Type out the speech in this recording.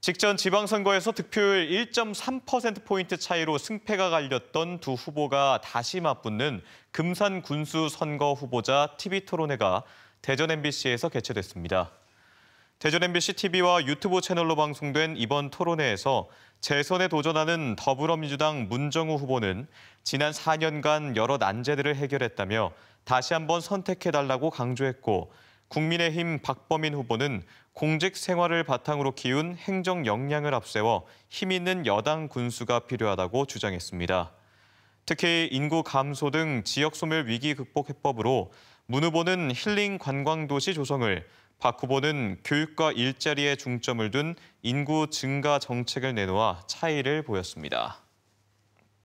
직전 지방선거에서 득표율 1.3%포인트 차이로 승패가 갈렸던 두 후보가 다시 맞붙는 금산 군수 선거 후보자 TV 토론회가 대전 MBC에서 개최됐습니다. 대전 MBC TV와 유튜브 채널로 방송된 이번 토론회에서 재선에 도전하는 더불어민주당 문정우 후보는 지난 4년간 여러 난제들을 해결했다며 다시 한번 선택해달라고 강조했고 국민의힘 박범인 후보는 공직 생활을 바탕으로 키운 행정 역량을 앞세워 힘 있는 여당 군수가 필요하다고 주장했습니다. 특히 인구 감소 등 지역 소멸 위기 극복 해법으로 문 후보는 힐링 관광도시 조성을, 박 후보는 교육과 일자리에 중점을 둔 인구 증가 정책을 내놓아 차이를 보였습니다.